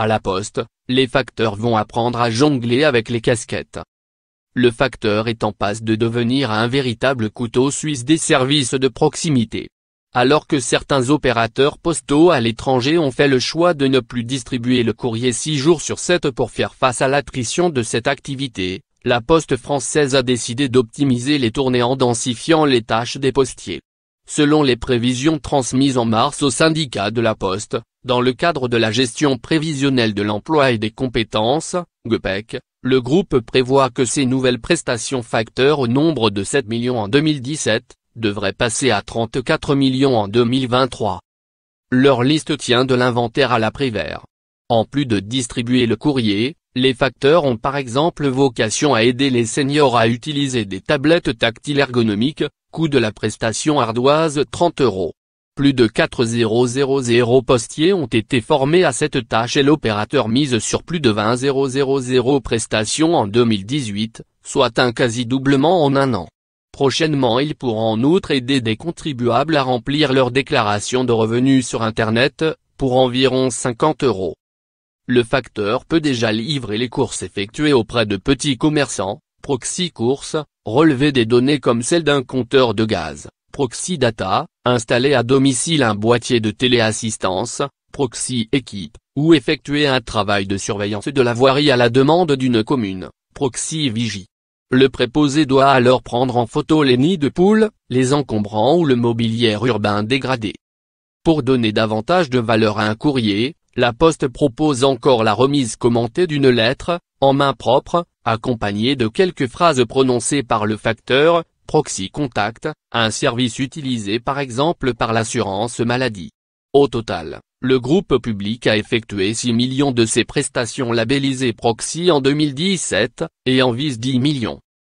À la poste, les facteurs vont apprendre à jongler avec les casquettes. Le facteur est en passe de devenir un véritable couteau suisse des services de proximité. Alors que certains opérateurs postaux à l'étranger ont fait le choix de ne plus distribuer le courrier 6 jours sur 7 pour faire face à l'attrition de cette activité, la poste française a décidé d'optimiser les tournées en densifiant les tâches des postiers. Selon les prévisions transmises en mars au syndicat de la poste, dans le cadre de la gestion prévisionnelle de l'emploi et des compétences, Gepec, le groupe prévoit que ces nouvelles prestations facteurs au nombre de 7 millions en 2017, devraient passer à 34 millions en 2023. Leur liste tient de l'inventaire à la vert En plus de distribuer le courrier, les facteurs ont par exemple vocation à aider les seniors à utiliser des tablettes tactiles ergonomiques, coût de la prestation ardoise 30 euros. Plus de 4000 postiers ont été formés à cette tâche et l'opérateur mise sur plus de 20 000 prestations en 2018, soit un quasi-doublement en un an. Prochainement il pourra en outre aider des contribuables à remplir leur déclaration de revenus sur Internet, pour environ 50 euros. Le facteur peut déjà livrer les courses effectuées auprès de petits commerçants, proxy courses, relever des données comme celles d'un compteur de gaz. Proxy Data, installer à domicile un boîtier de téléassistance, Proxy Équipe, ou effectuer un travail de surveillance de la voirie à la demande d'une commune, Proxy Vigie. Le préposé doit alors prendre en photo les nids de poules, les encombrants ou le mobilier urbain dégradé. Pour donner davantage de valeur à un courrier, la Poste propose encore la remise commentée d'une lettre, en main propre, accompagnée de quelques phrases prononcées par le facteur, Proxy Contact, un service utilisé par exemple par l'assurance maladie. Au total, le groupe public a effectué 6 millions de ses prestations labellisées Proxy en 2017, et en vise 10 millions.